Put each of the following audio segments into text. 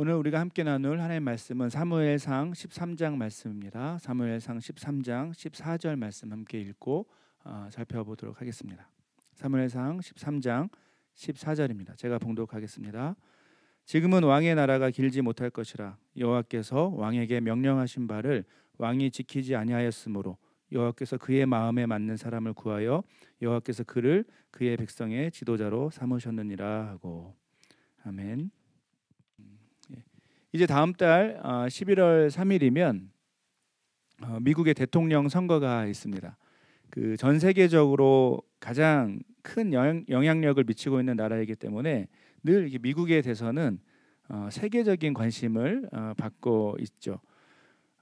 오늘 우리가 함께 나눌 하나님의 말씀은 사무엘상 13장 말씀입니다. 사무엘상 13장 14절 말씀 함께 읽고 어, 살펴보도록 하겠습니다. 사무엘상 13장 14절입니다. 제가 봉독하겠습니다. 지금은 왕의 나라가 길지 못할 것이라 여호와께서 왕에게 명령하신 바를 왕이 지키지 아니하였으므로 여호와께서 그의 마음에 맞는 사람을 구하여 여호와께서 그를 그의 백성의 지도자로 삼으셨느니라 하고 아멘. 이제 다음 달 11월 어, 3일이면 어, 미국의 대통령 선거가 있습니다. 그 전 세계적으로 가장 큰 영향, 력을 미치고 있는 나라이기 때문에 늘 미국에 대해서는 어, 세계적인 관심을 받고 있죠.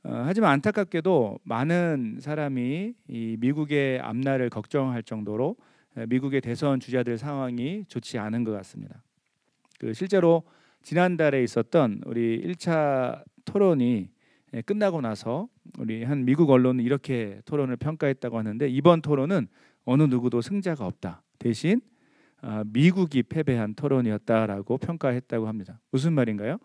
하지만 안타깝게도 많은 사람이 미국의 앞날을 걱정할 정도로 미국의 대선 주자들 상황이 좋지 않은 것 같습니다. 그 실제로 지난달에 있었던 우리 1차 토론이 예, 끝나고 나서 우리 한 미국 언론은 이렇게 토론을 평가했다고 하는데 이번 토론은 어느 누구도 승자가 없다. 대신 아, 미국이 패배한 토론이었다라고 평가했다고 합니다. 무슨 말인가요?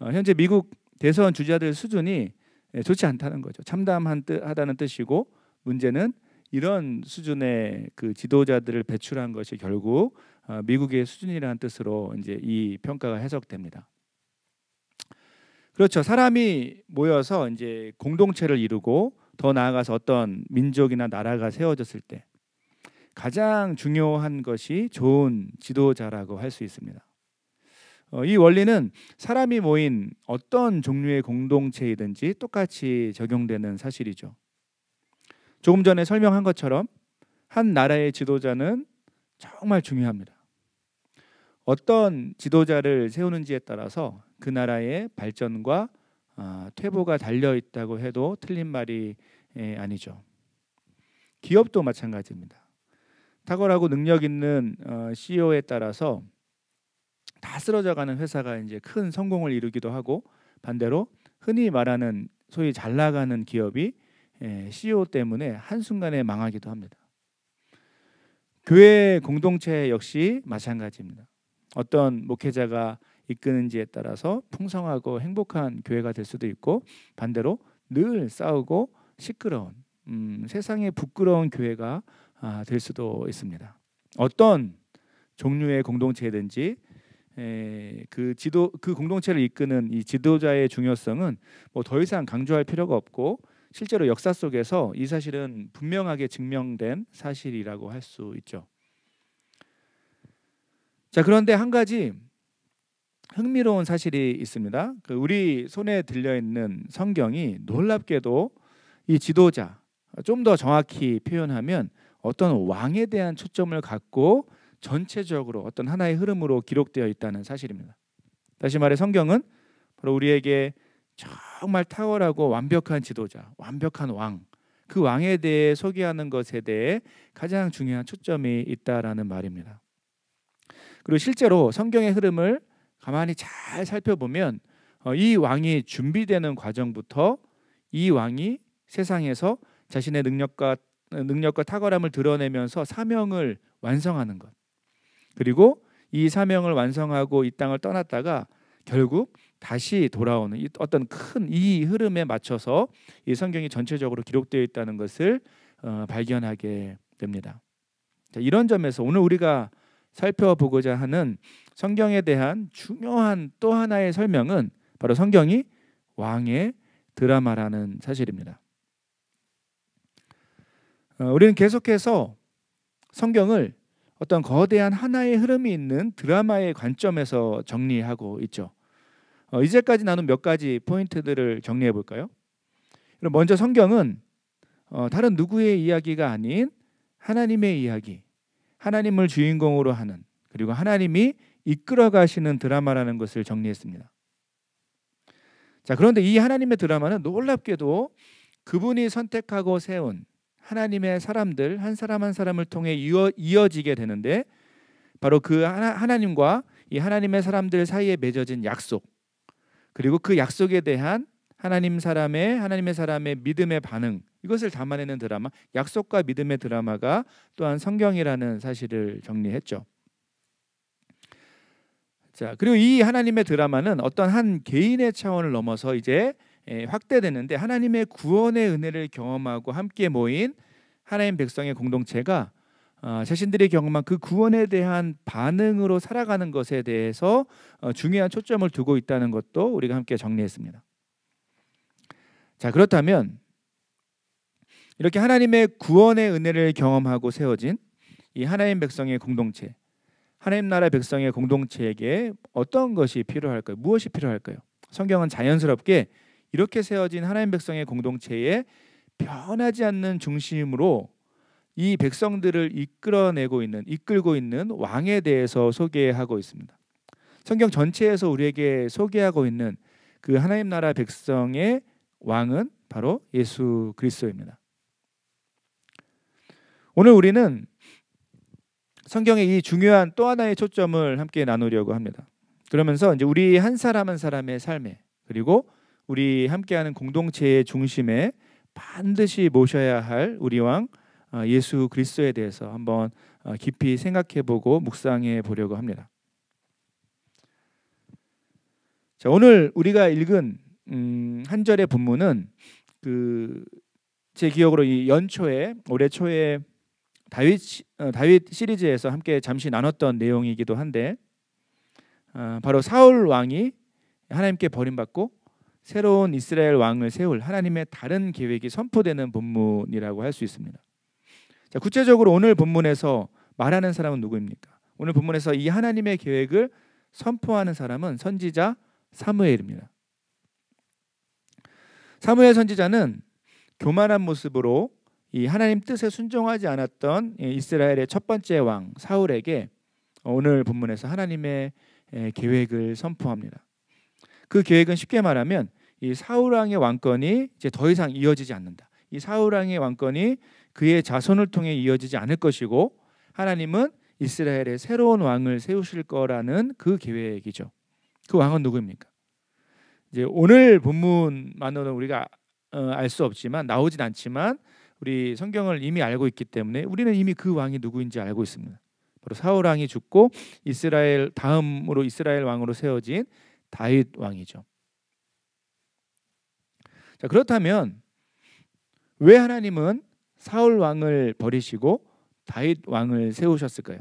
어, 현재 미국 대선 주자들 수준이 예, 좋지 않다는 거죠. 참담하다는 한 뜻이고 문제는 이런 수준의 그 지도자들을 배출한 것이 결국 어, 미국의 수준이라는 뜻으로 이제 이 평가가 해석됩니다. 그렇죠. 사람이 모여서 이제 공동체를 이루고 더 나아가서 어떤 민족이나 나라가 세워졌을 때 가장 중요한 것이 좋은 지도자라고 할 수 있습니다. 어, 이 원리는 사람이 모인 어떤 종류의 공동체이든지 똑같이 적용되는 사실이죠. 조금 전에 설명한 것처럼 한 나라의 지도자는 정말 중요합니다. 어떤 지도자를 세우는지에 따라서 그 나라의 발전과 아, 퇴보가 달려 있다고 해도 틀린 말이 예, 아니죠. 기업도 마찬가지입니다. 탁월하고 능력 있는 어, CEO에 따라서 다 쓰러져가는 회사가 이제 큰 성공을 이루기도 하고 반대로 흔히 말하는 소위 잘 나가는 기업이 예, CEO 때문에 한 순간에 망하기도 합니다. 교회 공동체 역시 마찬가지입니다. 어떤 목회자가 이끄는지에 따라서 풍성하고 행복한 교회가 될 수도 있고 반대로 늘 싸우고 시끄러운 음, 세상에 부끄러운 교회가 아, 될 수도 있습니다. 어떤 종류의 공동체든지 에, 그 지도 그 공동체를 이끄는 이 지도자의 중요성은 뭐더 이상 강조할 필요가 없고 실제로 역사 속에서 이 사실은 분명하게 증명된 사실이라고 할 수 있죠. 자 그런데 한 가지 흥미로운 사실이 있습니다. 그 우리 손에 들려 있는 성경이 놀랍게도 이 지도자 좀 더 정확히 표현하면 어떤 왕에 대한 초점을 갖고 전체적으로 어떤 하나의 흐름으로 기록되어 있다는 사실입니다. 다시 말해 성경은 바로 우리에게 정말 탁월하고 완벽한 지도자, 완벽한 왕, 그 왕에 대해 소개하는 것에 대해 가장 중요한 초점이 있다라는 말입니다. 그리고 실제로 성경의 흐름을 가만히 잘 살펴보면 어, 이 왕이 준비되는 과정부터 이 왕이 세상에서 자신의 능력과 능력과 탁월함을 드러내면서 사명을 완성하는 것. 그리고 이 사명을 완성하고 이 땅을 떠났다가 결국 다시 돌아오는 어떤 큰 이 흐름에 맞춰서 이 성경이 전체적으로 기록되어 있다는 것을 어, 발견하게 됩니다. 이런 점에서 오늘 우리가 살펴보고자 하는 성경에 대한 중요한 또 하나의 설명은 바로 성경이 왕의 드라마라는 사실입니다. 어, 우리는 계속해서 성경을 어떤 거대한 하나의 흐름이 있는 드라마의 관점에서 정리하고 있죠. 어, 이제까지 나눈 몇 가지 포인트들을 정리해 볼까요? 먼저 성경은 어, 다른 누구의 이야기가 아닌 하나님의 이야기, 하나님을 주인공으로 하는 그리고 하나님이 이끌어 가시는 드라마라는 것을 정리했습니다. 자, 그런데 이 하나님의 드라마는 놀랍게도 그분이 선택하고 세운 하나님의 사람들 한 사람 한 사람을 통해 이어, 이어지게 되는데 바로 그 하나, 하나님과 이 하나님의 사람들 사이에 맺어진 약속 그리고 그 약속에 대한 하나님 사람의 하나님의 사람의 믿음의 반응 이것을 담아내는 드라마 약속과 믿음의 드라마가 또한 성경이라는 사실을 정리했죠. 자, 그리고 이 하나님의 드라마는 어떤 한 개인의 차원을 넘어서 이제 예, 확대되는데 하나님의 구원의 은혜를 경험하고 함께 모인 하나님 백성의 공동체가 아, 자신들이 경험한 그 구원에 대한 반응으로 살아가는 것에 대해서 어, 중요한 초점을 두고 있다는 것도 우리가 함께 정리했습니다. 자 그렇다면 이렇게 하나님의 구원의 은혜를 경험하고 세워진 이 하나님 백성의 공동체, 하나님 나라 백성의 공동체에게 어떤 것이 필요할까요? 무엇이 필요할까요? 성경은 자연스럽게 이렇게 세워진 하나님 백성의 공동체의 변하지 않는 중심으로 이 백성들을 이끌어내고 있는 이끌고 있는 왕에 대해서 소개하고 있습니다. 성경 전체에서 우리에게 소개하고 있는 그 하나님 나라 백성의 왕은 바로 예수 그리스도입니다. 오늘 우리는 성경의 이 중요한 또 하나의 초점을 함께 나누려고 합니다. 그러면서 이제 우리 한 사람 한 사람의 삶에 그리고 우리 함께하는 공동체의 중심에 반드시 모셔야 할 우리 왕 어, 예수 그리스도에 대해서 한번 어, 깊이 생각해보고 묵상해 보려고 합니다. 자, 오늘 우리가 읽은 음, 한 절의 본문은 그 제 기억으로 이 연초에 올해 초에 다윗 어, 다윗 시리즈에서 함께 잠시 나눴던 내용이기도 한데 어, 바로 사울 왕이 하나님께 버림받고 새로운 이스라엘 왕을 세울 하나님의 다른 계획이 선포되는 본문이라고 할 수 있습니다. 자, 구체적으로 오늘 본문에서 말하는 사람은 누구입니까? 오늘 본문에서 이 하나님의 계획을 선포하는 사람은 선지자 사무엘입니다. 사무엘 선지자는 교만한 모습으로 이 하나님 뜻에 순종하지 않았던 예, 이스라엘의 첫 번째 왕 사울에게 오늘 본문에서 하나님의 예, 계획을 선포합니다. 그 계획은 쉽게 말하면 이 사울 왕의 왕권이 이제 더 이상 이어지지 않는다. 이 사울 왕의 왕권이 그의 자손을 통해 이어지지 않을 것이고 하나님은 이스라엘의 새로운 왕을 세우실 거라는 그 계획이죠. 그 왕은 누구입니까? 이제 오늘 본문만으로는 우리가 어, 알수 없지만 나오진 않지만 우리 성경을 이미 알고 있기 때문에 우리는 이미 그 왕이 누구인지 알고 있습니다. 바로 사울 왕이 죽고 이스라엘 다음으로 이스라엘 왕으로 세워진 다윗 왕이죠. 자, 그렇다면 왜 하나님은 사울 왕을 버리시고 다윗 왕을 세우셨을까요?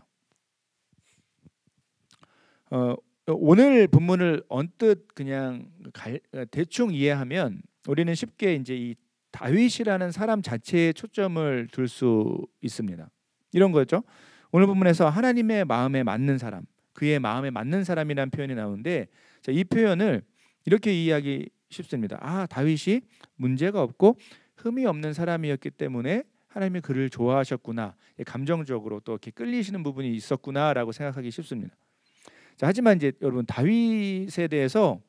어, 오늘 본문을 언뜻 그냥 갈, 대충 이해하면 우리는 쉽게 이제 이 다윗이라는 사람 자체에 초점을 둘 수 있습니다. 이런 거죠. 오늘 본문에서 하나님의 마음에 맞는 사람, 그의 마음에 맞는 사람이라는 표현이 나오는데 자, 이 표현을 이렇게 이해하기 쉽습니다. 아, 다윗이 문제가 없고 흠이 없는 사람이었기 때문에 하나님이 그를 좋아하셨구나. 감정적으로 또 이렇게 끌리시는 부분이 있었구나라고 생각하기 쉽습니다. 자, 하지만 이제 여러분 다윗에 대해서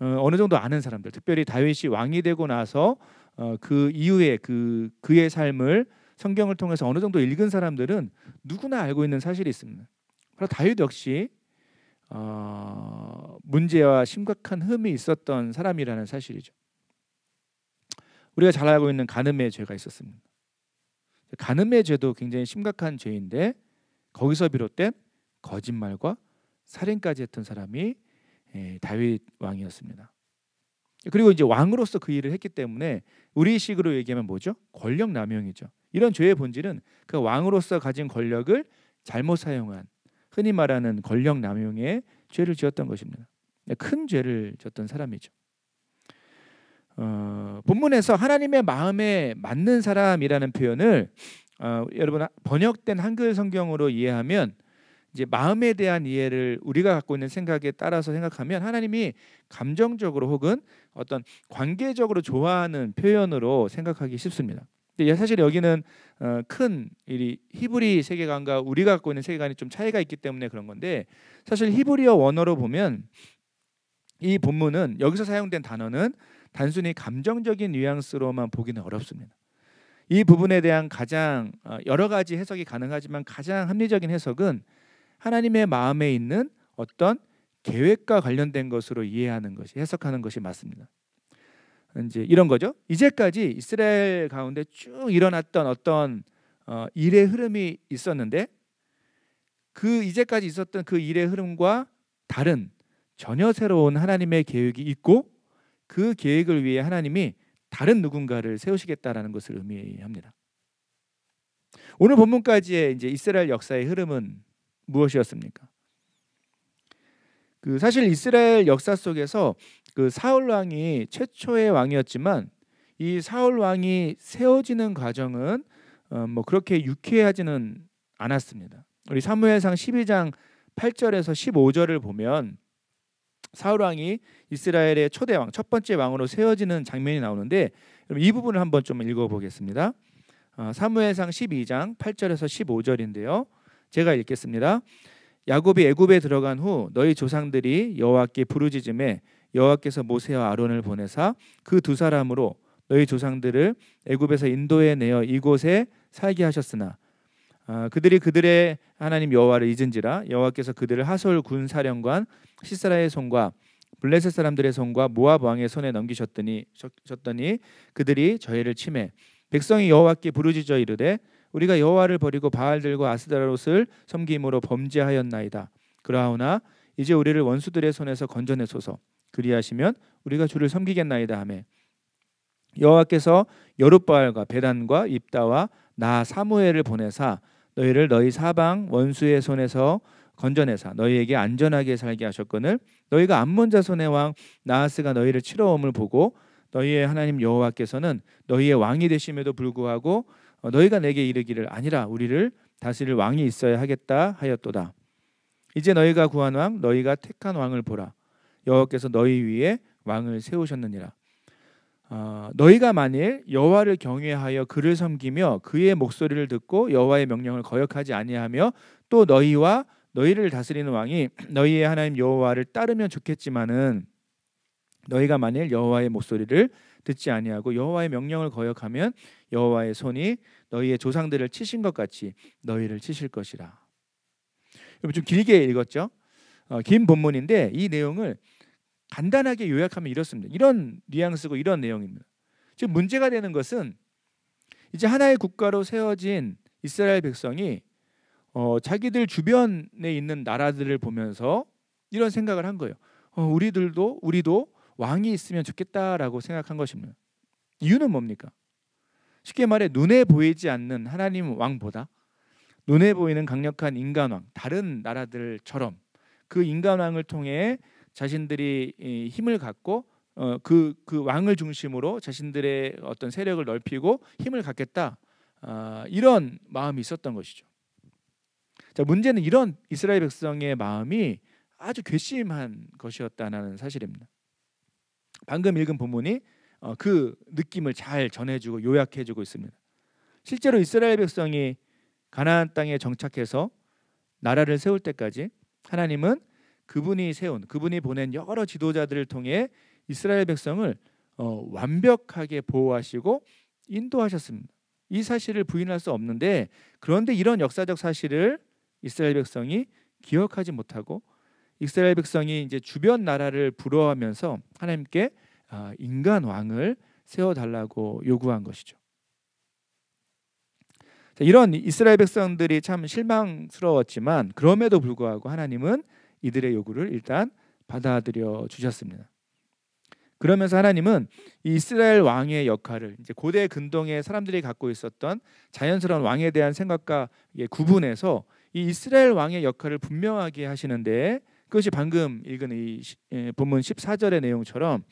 어, 어느 정도 아는 사람들, 특별히 다윗이 왕이 되고 나서 어, 그 이후에 그 그의 삶을 성경을 통해서 어느 정도 읽은 사람들은 누구나 알고 있는 사실이 있습니다. 바로 다윗 역시 어, 문제와 심각한 흠이 있었던 사람이라는 사실이죠. 우리가 잘 알고 있는 간음의 죄가 있었습니다. 간음의 죄도 굉장히 심각한 죄인데 거기서 비롯된 거짓말과 살인까지 했던 사람이 예, 다윗 왕이었습니다. 그리고 이제 왕으로서 그 일을 했기 때문에 우리식으로 얘기하면 뭐죠? 권력 남용이죠. 이런 죄의 본질은 그 왕으로서 가진 권력을 잘못 사용한 흔히 말하는 권력 남용의 죄를 지었던 것입니다. 네, 큰 죄를 졌던 사람이죠. 어, 본문에서 하나님의 마음에 맞는 사람이라는 표현을 어, 여러분 번역된 한글 성경으로 이해하면 이제 마음에 대한 이해를 우리가 갖고 있는 생각에 따라서 생각하면 하나님이 감정적으로 혹은 어떤 관계적으로 좋아하는 표현으로 생각하기 쉽습니다. 근데 사실 여기는 어, 큰 히브리 세계관과 우리가 갖고 있는 세계관이 좀 차이가 있기 때문에 그런 건데 사실 히브리어 원어로 보면 이 본문은 여기서 사용된 단어는 단순히 감정적인 뉘앙스로만 보기는 어렵습니다. 이 부분에 대한 가장 어, 여러 가지 해석이 가능하지만 가장 합리적인 해석은 하나님의 마음에 있는 어떤 계획과 관련된 것으로 이해하는 것이 해석하는 것이 맞습니다. 이제 이런 거죠. 이제까지 이스라엘 가운데 쭉 일어났던 어떤 어, 일의 흐름이 있었는데 그 이제까지 있었던 그 일의 흐름과 다른 전혀 새로운 하나님의 계획이 있고 그 계획을 위해 하나님이 다른 누군가를 세우시겠다라는 것을 의미합니다. 오늘 본문까지의 이제 이스라엘 역사의 흐름은 무엇이었습니까? 그 사실 이스라엘 역사 속에서 그 사울 왕이 최초의 왕이었지만 이 사울 왕이 세워지는 과정은 어뭐 그렇게 유쾌하지는 않았습니다. 우리 사무엘상 12장 8절에서 15절을 보면 사울 왕이 이스라엘의 초대 왕, 첫 번째 왕으로 세워지는 장면이 나오는데 이 부분을 한번 좀 읽어보겠습니다. 어, 사무엘상 12장 8절에서 15절인데요. 제가 읽겠습니다. 야곱이 애굽에 들어간 후 너희 조상들이 여호와께 부르짖음에 여호와께서 모세와 아론을 보내사 그 두 사람으로 너희 조상들을 애굽에서 인도에 내어 이곳에 살게 하셨으나 아, 그들이 그들의 하나님 여호와를 잊은지라 여호와께서 그들을 하솔 군 사령관 시사라의 손과 블레셋 사람들의 손과 모압 왕의 손에 넘기셨더니 셨더니 그들이 저희를 침해 백성이 여호와께 부르짖어 이르되 우리가 여호와를 버리고 바알들과 아스다롯을 섬김으로 범죄하였나이다. 그러하오나 이제 우리를 원수들의 손에서 건져내소서. 그리하시면 우리가 주를 섬기겠나이다 하며 여호와께서 여룻바알과 베단과 입다와 나 사무엘을 보내사 너희를 너희 사방 원수의 손에서 건져내사 너희에게 안전하게 살게 하셨거늘 너희가 암몬 자손의 왕 나하스가 너희를 치러옴을 보고 너희의 하나님 여호와께서는 너희의 왕이 되심에도 불구하고 어, 너희가 내게 이르기를 아니라 우리를 다스릴 왕이 있어야 하겠다 하였도다. 이제 너희가 구한 왕 너희가 택한 왕을 보라. 여호와께서 너희 위에 왕을 세우셨느니라. 어, 너희가 만일 여호와를 경외하여 그를 섬기며 그의 목소리를 듣고 여호와의 명령을 거역하지 아니하며 또 너희와 너희를 다스리는 왕이 너희의 하나님 여호와를 따르면 좋겠지만은 너희가 만일 여호와의 목소리를 듣지 아니하고 여호와의 명령을 거역하면 여호와의 손이 너희의 조상들을 치신 것 같이 너희를 치실 것이라. 여러분 좀 길게 읽었죠? 어, 긴 본문인데 이 내용을 간단하게 요약하면 이렇습니다. 이런 뉘앙스고 이런 내용입니다. 지금 문제가 되는 것은 이제 하나의 국가로 세워진 이스라엘 백성이 어, 자기들 주변에 있는 나라들을 보면서 이런 생각을 한 거예요. 어, 우리들도 우리도 왕이 있으면 좋겠다라고 생각한 것입니다. 이유는 뭡니까? 쉽게 말해 눈에 보이지 않는 하나님 왕보다 눈에 보이는 강력한 인간왕 다른 나라들처럼 그 인간왕을 통해 자신들이 힘을 갖고 그그 어, 그 왕을 중심으로 자신들의 어떤 세력을 넓히고 힘을 갖겠다 아, 이런 마음이 있었던 것이죠. 자 문제는 이런 이스라엘 백성의 마음이 아주 괘씸한 것이었다는 사실입니다. 방금 읽은 본문이 어, 그 느낌을 잘 전해주고 요약해주고 있습니다. 실제로 이스라엘 백성이 가나안 땅에 정착해서 나라를 세울 때까지 하나님은 그분이 세운 그분이 보낸 여러 지도자들을 통해 이스라엘 백성을 어, 완벽하게 보호하시고 인도하셨습니다. 이 사실을 부인할 수 없는데 그런데 이런 역사적 사실을 이스라엘 백성이 기억하지 못하고 이스라엘 백성이 이제 주변 나라를 부러워하면서 하나님께 아, 인간 왕을 세워달라고 요구한 것이죠. 이런 이스라엘 백성들이 참 실망스러웠지만 그럼에도 불구하고 하나님은 이들의 요구를 일단 받아들여 주셨습니다. 그러면서 하나님은 이스라엘 왕의 역할을 이제 고대 근동의 사람들이 갖고 있었던 자연스러운 왕에 대한 생각과 구분해서 이 이스라엘 왕의 역할을 분명하게 하시는데 그것이 방금 읽은 이 예, 본문 14절의 내용처럼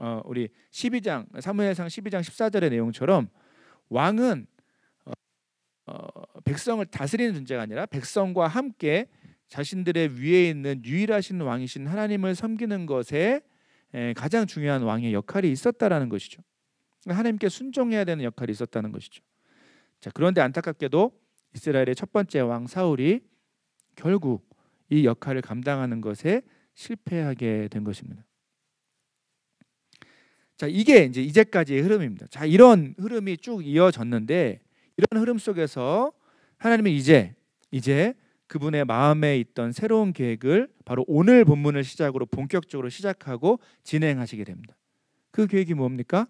어, 우리 12장 사무엘상 12장 14절의 내용처럼 왕은 어, 어, 백성을 다스리는 존재가 아니라 백성과 함께 자신들의 위에 있는 유일하신 왕이신 하나님을 섬기는 것에 에, 가장 중요한 왕의 역할이 있었다라는 것이죠. 그러니까 하나님께 순종해야 되는 역할이 있었다는 것이죠. 자, 그런데 안타깝게도 이스라엘의 첫 번째 왕 사울이 결국 이 역할을 감당하는 것에 실패하게 된 것입니다. 자, 이게 이제 이제까지의 흐름입니다. 자, 이런 흐름이 쭉 이어졌는데 이런 흐름 속에서 하나님은 이제 이제 그분의 마음에 있던 새로운 계획을 바로 오늘 본문을 시작으로 본격적으로 시작하고 진행하시게 됩니다. 그 계획이 뭡니까?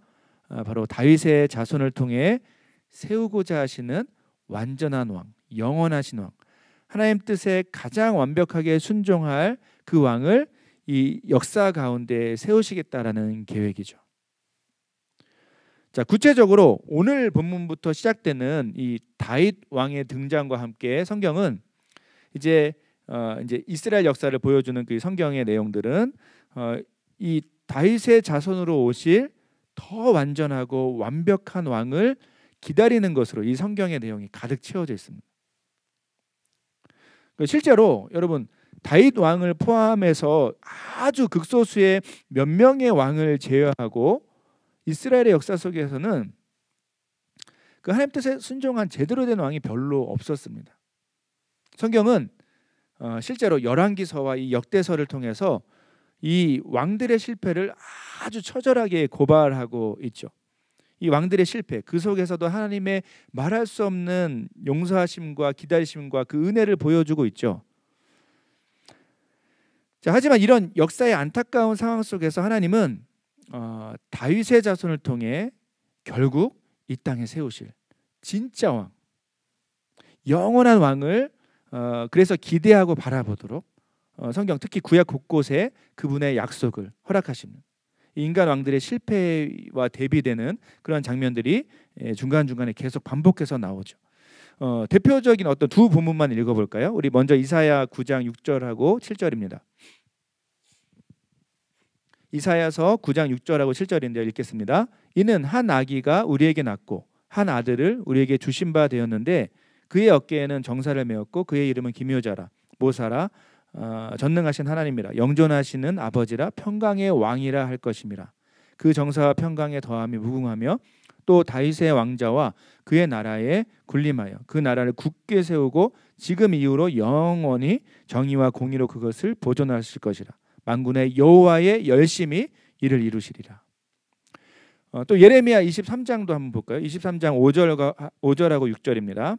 아, 바로 다윗의 자손을 통해 세우고자 하시는 완전한 왕, 영원하신 왕, 하나님 뜻에 가장 완벽하게 순종할 그 왕을 이 역사 가운데 세우시겠다라는 계획이죠. 자, 구체적으로 오늘 본문부터 시작되는 이 다윗 왕의 등장과 함께 성경은 이제 어, 이제 이스라엘 역사를 보여주는 그 성경의 내용들은 어, 이 다윗의 자손으로 오실 더 완전하고 완벽한 왕을 기다리는 것으로 이 성경의 내용이 가득 채워져 있습니다. 그러니까 실제로 여러분 다윗 왕을 포함해서 아주 극소수의 몇 명의 왕을 제외하고 이스라엘의 역사 속에서는 그 하나님 뜻에 순종한 제대로 된 왕이 별로 없었습니다. 성경은 어, 실제로 열왕기서와 이 역대서를 통해서 이 왕들의 실패를 아주 처절하게 고발하고 있죠. 이 왕들의 실패 그 속에서도 하나님의 말할 수 없는 용서하심과 기다리심과 그 은혜를 보여주고 있죠. 자, 하지만 이런 역사의 안타까운 상황 속에서 하나님은 어, 다윗의 자손을 통해 결국 이 땅에 세우실 진짜 왕, 영원한 왕을 어, 그래서 기대하고 바라보도록 어, 성경 특히 구약 곳곳에 그분의 약속을 허락하시는 인간 왕들의 실패와 대비되는 그런 장면들이 예, 중간 중간에 계속 반복해서 나오죠. 어, 대표적인 어떤 두 부분만 읽어볼까요? 우리 먼저 이사야 9장 6절하고 7절입니다. 이사야서 9장 6절하고 7절인데 요 읽겠습니다. 이는 한 아기가 우리에게 낳고 한 아들을 우리에게 주신 바 되었는데 그의 어깨에는 정사를 메었고 그의 이름은 기묘자라 모사라 어, 전능하신 하나님이라 영존하시는 아버지라 평강의 왕이라 할 것임이라 그 정사와 평강의 더함이 무궁하며 또 다윗의 왕자와 그의 나라에 군림하여 그 나라를 굳게 세우고 지금 이후로 영원히 정의와 공의로 그것을 보존하실 것이라 만군의 여호와의 열심히 이를 이루시리라. 어, 또 예레미야 23장도 한번 볼까요? 23장 5절과 5절하고 6절입니다.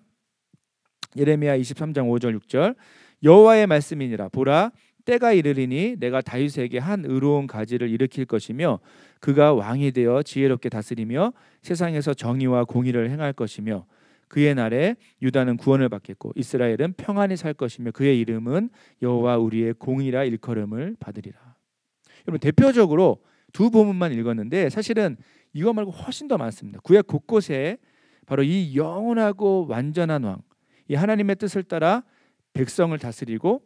예레미야 23장 5절 6절 여호와의 말씀이니라 보라 때가 이르리니 내가 다윗에게 한 의로운 가지를 일으킬 것이며 그가 왕이 되어 지혜롭게 다스리며 세상에서 정의와 공의를 행할 것이며 그의 날에 유다는 구원을 받겠고 이스라엘은 평안히 살 것이며 그의 이름은 여호와 우리의 공이라 일컬음을 받으리라. 여러분 대표적으로 두 본문만 읽었는데 사실은 이거 말고 훨씬 더 많습니다. 구약 곳곳에 바로 이 영원하고 완전한 왕, 이 하나님의 뜻을 따라 백성을 다스리고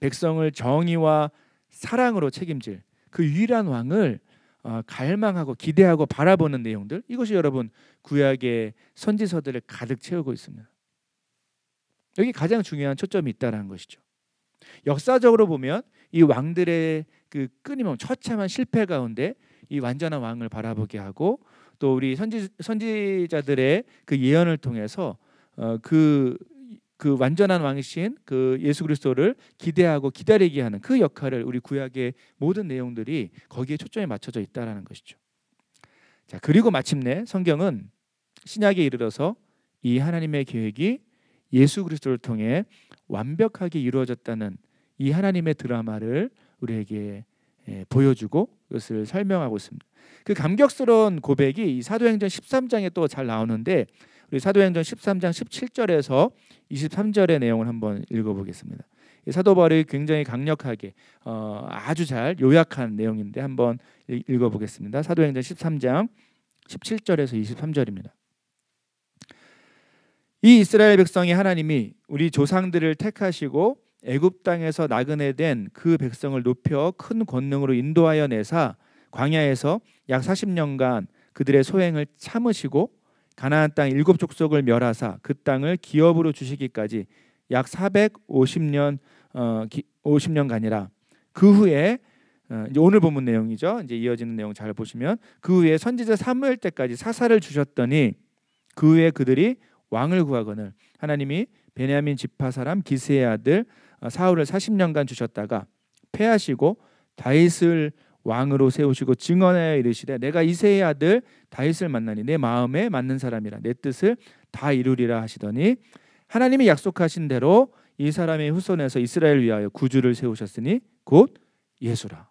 백성을 정의와 사랑으로 책임질 그 유일한 왕을 어, 갈망하고 기대하고 바라보는 내용들 이것이 여러분 구약의 선지서들을 가득 채우고 있습니다. 여기 가장 중요한 초점이 있다라는 것이죠. 역사적으로 보면 이 왕들의 그 끊임없는 처참한 실패 가운데 이 완전한 왕을 바라보게 하고 또 우리 선지 선지자들의 그 예언을 통해서 어, 그그 완전한 왕이신 그 예수 그리스도를 기대하고 기다리게 하는 그 역할을 우리 구약의 모든 내용들이 거기에 초점이 맞춰져 있다라는 것이죠. 자, 그리고 마침내 성경은 신약에 이르러서 이 하나님의 계획이 예수 그리스도를 통해 완벽하게 이루어졌다는 이 하나님의 드라마를 우리에게 예, 보여주고 그것을 설명하고 있습니다. 그 감격스러운 고백이 사도행전 13장에 또 잘 나오는데 우리 사도행전 13장 17절에서 23절의 내용을 한번 읽어보겠습니다. 사도 바울이 굉장히 강력하게 어, 아주 잘 요약한 내용인데 한번 읽어보겠습니다. 사도행전 13장 17절에서 23절입니다. 이 이스라엘 백성이 하나님이 우리 조상들을 택하시고 애굽 땅에서 나그네 된 그 백성을 높여 큰 권능으로 인도하여 내사 광야에서 약 40년간 그들의 소행을 참으시고 가나안 땅 일곱 족속을 멸하사 그 땅을 기업으로 주시기까지 약 450년 어, 기, 50년간이라 그 후에 어, 이제 오늘 본문 내용이죠. 이제 이어지는 내용 잘 보시면 그 후에 선지자 사무엘 때까지 사사를 주셨더니 그 후에 그들이 왕을 구하거늘 하나님이 베냐민 지파 사람 기스의 아들 어, 사울을 40년간 주셨다가 패하시고 다윗을 왕으로 세우시고 증언하여 이르시되 내가 이세의 아들 다윗을 만나니 내 마음에 맞는 사람이라 내 뜻을 다 이루리라 하시더니 하나님이 약속하신 대로 이 사람의 후손에서 이스라엘 위하여 구주를 세우셨으니 곧 예수라.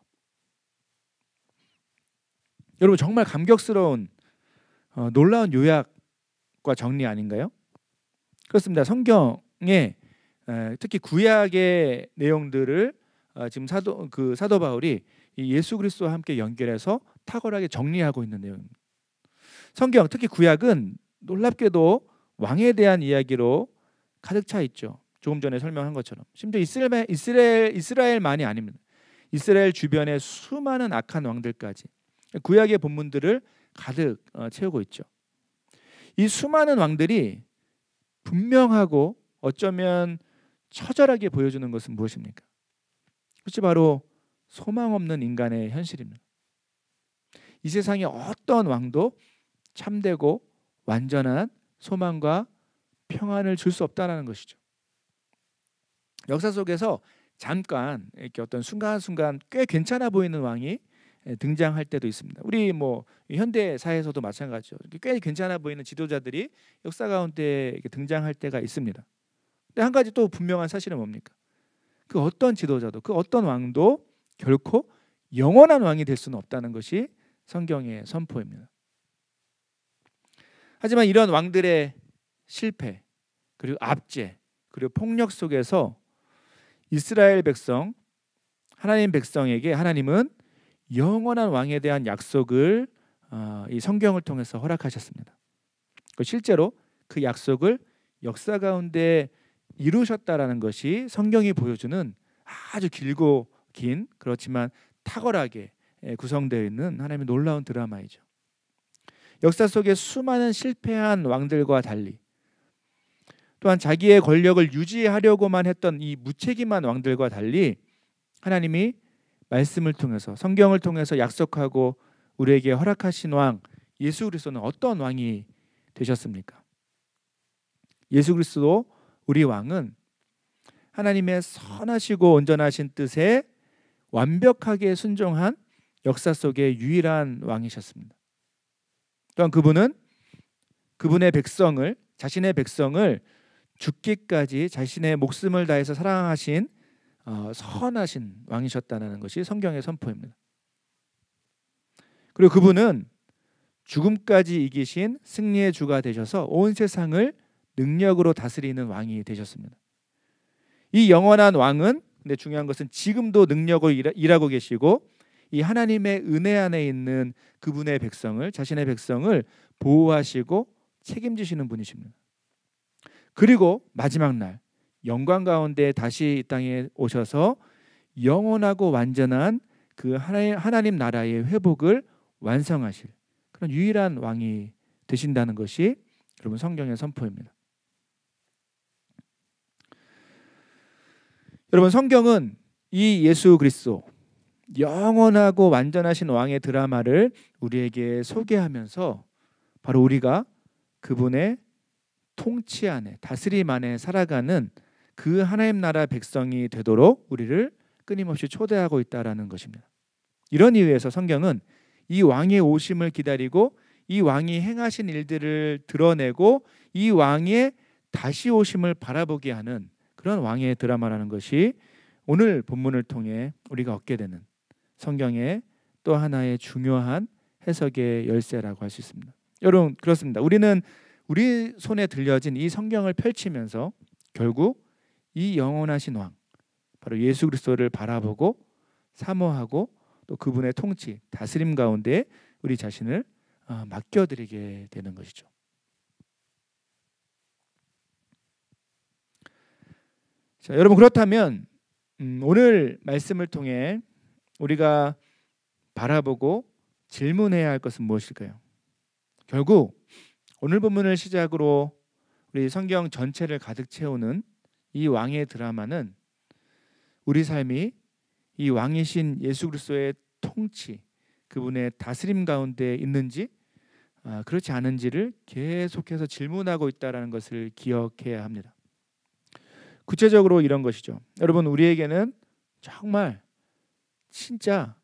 여러분 정말 감격스러운 어, 놀라운 요약과 정리 아닌가요? 그렇습니다. 성경에 에, 특히 구약의 내용들을 어, 지금 사도 그 사도 바울이 예수 그리스도와 함께 연결해서 탁월하게 정리하고 있는 내용입니다. 성경 특히 구약은 놀랍게도 왕에 대한 이야기로 가득 차 있죠. 조금 전에 설명한 것처럼 심지어 이스라엘, 이스라엘 이스라엘만이 아닙니다. 이스라엘 주변의 수많은 악한 왕들까지 구약의 본문들을 가득 어, 채우고 있죠. 이 수많은 왕들이 분명하고 어쩌면 처절하게 보여주는 것은 무엇입니까? 그것이 바로 소망 없는 인간의 현실입니다. 이 세상의 어떤 왕도 참되고 완전한 소망과 평안을 줄 수 없다라는 것이죠. 역사 속에서 잠깐 이렇게 어떤 순간순간 꽤 괜찮아 보이는 왕이 등장할 때도 있습니다. 우리 뭐 현대 사회에서도 마찬가지죠. 꽤 괜찮아 보이는 지도자들이 역사 가운데 등장할 때가 있습니다. 근데 한 가지 또 분명한 사실은 뭡니까? 그 어떤 지도자도 그 어떤 왕도 결코 영원한 왕이 될 수는 없다는 것이 성경의 선포입니다. 하지만 이런 왕들의 실패 그리고 압제 그리고 폭력 속에서 이스라엘 백성 하나님 백성에게 하나님은 영원한 왕에 대한 약속을 어, 이 성경을 통해서 허락하셨습니다. 그 실제로 그 약속을 역사 가운데 이루셨다라는 것이 성경이 보여주는 아주 길고 긴 그렇지만 탁월하게 예, 구성되어 있는 하나님의 놀라운 드라마이죠. 역사 속에 수많은 실패한 왕들과 달리 또한 자기의 권력을 유지하려고만 했던 이 무책임한 왕들과 달리 하나님이 말씀을 통해서 성경을 통해서 약속하고 우리에게 허락하신 왕 예수 그리스도는 어떤 왕이 되셨습니까? 예수 그리스도 우리 왕은 하나님의 선하시고 온전하신 뜻에 완벽하게 순종한 역사 속의 유일한 왕이셨습니다. 또한 그분은 그분의 백성을 자신의 백성을 죽기까지 자신의 목숨을 다해서 사랑하신 어, 선하신 왕이셨다는 것이 성경의 선포입니다. 그리고 그분은 죽음까지 이기신 승리의 주가 되셔서 온 세상을 능력으로 다스리는 왕이 되셨습니다. 이 영원한 왕은 근데 중요한 것은 지금도 능력을 일하고 계시고 이 하나님의 은혜 안에 있는 그분의 백성을 자신의 백성을 보호하시고 책임지시는 분이십니다. 그리고 마지막 날 영광 가운데 다시 이 땅에 오셔서 영원하고 완전한 그 하나님, 하나님 나라의 회복을 완성하실 그런 유일한 왕이 되신다는 것이 여러분 성경의 선포입니다. 여러분 성경은 이 예수 그리스도 영원하고 완전하신 왕의 드라마를 우리에게 소개하면서 바로 우리가 그분의 통치 안에 다스림 안에 살아가는 그 하나님 나라 백성이 되도록 우리를 끊임없이 초대하고 있다라는 것입니다. 이런 이유에서 성경은 이 왕의 오심을 기다리고 이 왕이 행하신 일들을 드러내고 이 왕의 다시 오심을 바라보게 하는 그런 왕의 드라마라는 것이 오늘 본문을 통해 우리가 얻게 되는 성경의 또 하나의 중요한 해석의 열쇠라고 할 수 있습니다. 여러분 그렇습니다. 우리는 우리 손에 들려진 이 성경을 펼치면서 결국 이 영원하신 왕 바로 예수 그리스도를 바라보고 사모하고 또 그분의 통치 다스림 가운데 우리 자신을 어, 맡겨드리게 되는 것이죠. 자, 여러분 그렇다면 음, 오늘 말씀을 통해 우리가 바라보고 질문해야 할 것은 무엇일까요? 결국 오늘 본문을 시작으로 우리 성경 전체를 가득 채우는 이 왕의 드라마는 우리 삶이 이 왕이신 예수 그리스도의 통치, 그분의 다스림 가운데 있는지 아, 그렇지 않은지를 계속해서 질문하고 있다라는 것을 기억해야 합니다. 구체적으로 이런 것이죠. 여러분 우리에게는 정말 진짜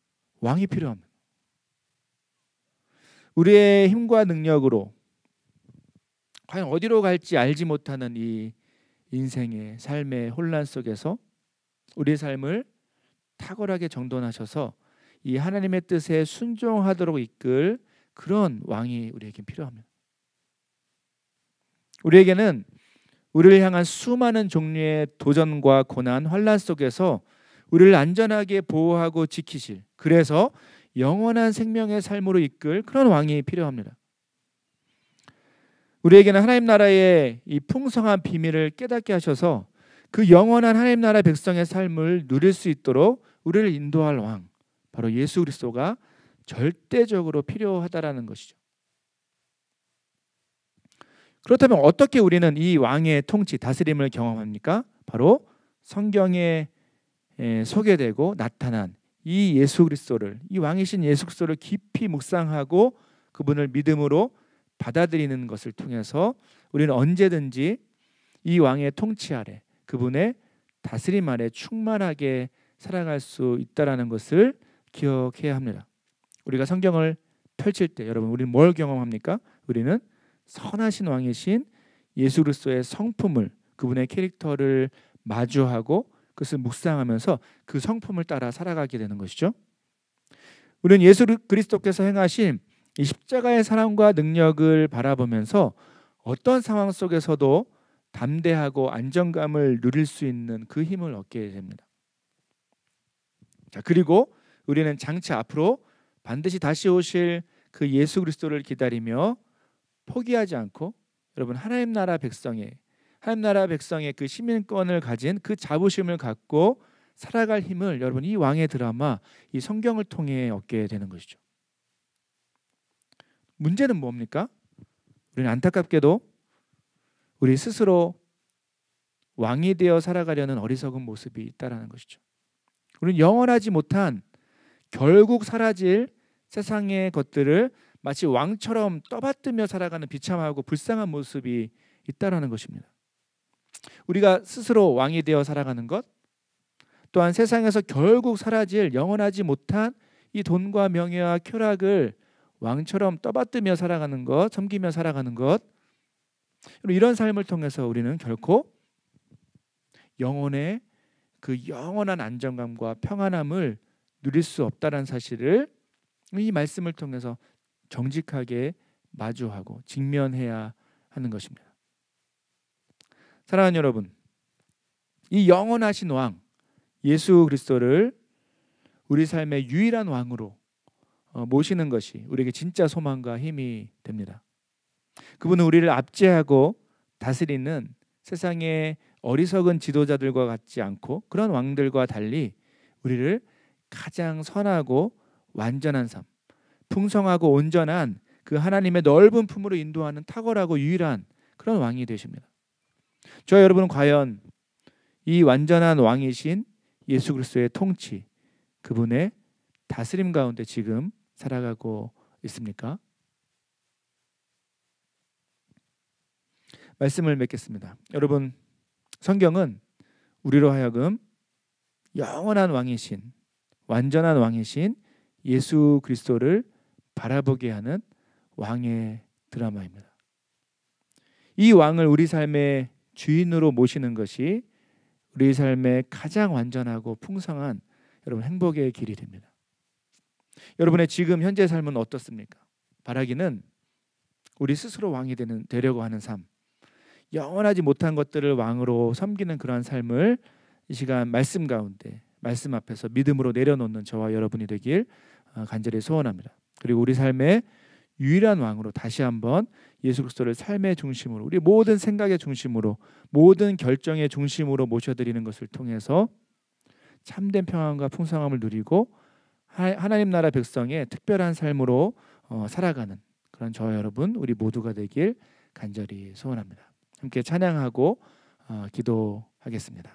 왕이 필요합니다. 우리의 힘과 능력으로 과연 어디로 갈지 알지 못하는 이 인생의 삶의 혼란 속에서 우리의 삶을 탁월하게 정돈하셔서 이 하나님의 뜻에 순종하도록 이끌 그런 왕이 우리에겐 필요합니다. 우리에게는 우리를 향한 수많은 종류의 도전과 고난, 환란 속에서 우리를 안전하게 보호하고 지키실 그래서 영원한 생명의 삶으로 이끌 그런 왕이 필요합니다. 우리에게는 하나님 나라의 이 풍성한 비밀을 깨닫게 하셔서 그 영원한 하나님 나라 백성의 삶을 누릴 수 있도록 우리를 인도할 왕 바로 예수 그리스도가 절대적으로 필요하다라는 것이죠. 그렇다면 어떻게 우리는 이 왕의 통치 다스림을 경험합니까? 바로 성경에 소개되고 나타난 이 예수 그리스도를 이 왕이신 예수 그리스도를 깊이 묵상하고 그분을 믿음으로 받아들이는 것을 통해서 우리는 언제든지 이 왕의 통치 아래 그분의 다스림 아래 충만하게 살아갈 수 있다라는 것을 기억해야 합니다. 우리가 성경을 펼칠 때 여러분 우리는 뭘 경험합니까? 우리는 선하신 왕이신 예수 그리스도의 성품을 그분의 캐릭터를 마주하고 그것을 묵상하면서 그 성품을 따라 살아가게 되는 것이죠. 우리는 예수 그리스도께서 행하신 이 십자가의 사랑과 능력을 바라보면서 어떤 상황 속에서도 담대하고 안정감을 누릴 수 있는 그 힘을 얻게 됩니다. 자, 그리고 우리는 장차 앞으로 반드시 다시 오실 그 예수 그리스도를 기다리며 포기하지 않고 여러분 하나님 나라 백성의 하나님 나라 백성의 그 시민권을 가진 그 자부심을 갖고 살아갈 힘을 여러분 이 왕의 드라마 이 성경을 통해 얻게 되는 것이죠. 문제는 뭡니까? 우리는 안타깝게도 우리 스스로 왕이 되어 살아가려는 어리석은 모습이 있다라는 것이죠. 우리는 영원하지 못한 결국 사라질 세상의 것들을 마치 왕처럼 떠받들며 살아가는 비참하고 불쌍한 모습이 있다라는 것입니다. 우리가 스스로 왕이 되어 살아가는 것 또한 세상에서 결국 사라질 영원하지 못한 이 돈과 명예와 쾌락을 왕처럼 떠받드며 살아가는 것, 섬기며 살아가는 것 이런 삶을 통해서 우리는 결코 영혼의 그 영원한 안정감과 평안함을 누릴 수 없다라는 사실을 이 말씀을 통해서 정직하게 마주하고 직면해야 하는 것입니다. 사랑하는 여러분, 이 영원하신 왕 예수 그리스도를 우리 삶의 유일한 왕으로 어, 모시는 것이 우리에게 진짜 소망과 힘이 됩니다. 그분은 우리를 압제하고 다스리는 세상의 어리석은 지도자들과 같지 않고 그런 왕들과 달리 우리를 가장 선하고 완전한 삶, 풍성하고 온전한 그 하나님의 넓은 품으로 인도하는 탁월하고 유일한 그런 왕이 되십니다. 저 여러분은 과연 이 완전한 왕이신 예수 그리스도의 통치, 그분의 다스림 가운데 지금 살아가고 있습니까? 말씀을 맺겠습니다. 여러분, 성경은 우리로 하여금 영원한 왕이신, 완전한 왕이신 예수 그리스도를 바라보게 하는 왕의 드라마입니다. 이 왕을 우리 삶의 주인으로 모시는 것이 우리 삶의 가장 완전하고 풍성한 여러분 행복의 길이 됩니다. 여러분의 지금 현재 삶은 어떻습니까? 바라기는 우리 스스로 왕이 되는 되려고 하는 삶, 영원하지 못한 것들을 왕으로 섬기는 그러한 삶을 이 시간 말씀 가운데 말씀 앞에서 믿음으로 내려놓는 저와 여러분이 되길 어, 간절히 소원합니다. 그리고 우리 삶의 유일한 왕으로 다시 한번 예수 그리스도를 삶의 중심으로 우리 모든 생각의 중심으로 모든 결정의 중심으로 모셔드리는 것을 통해서 참된 평안과 풍성함을 누리고 하나님 나라 백성의 특별한 삶으로 어, 살아가는 그런 저와 여러분 우리 모두가 되길 간절히 소원합니다. 함께 찬양하고 어, 기도하겠습니다.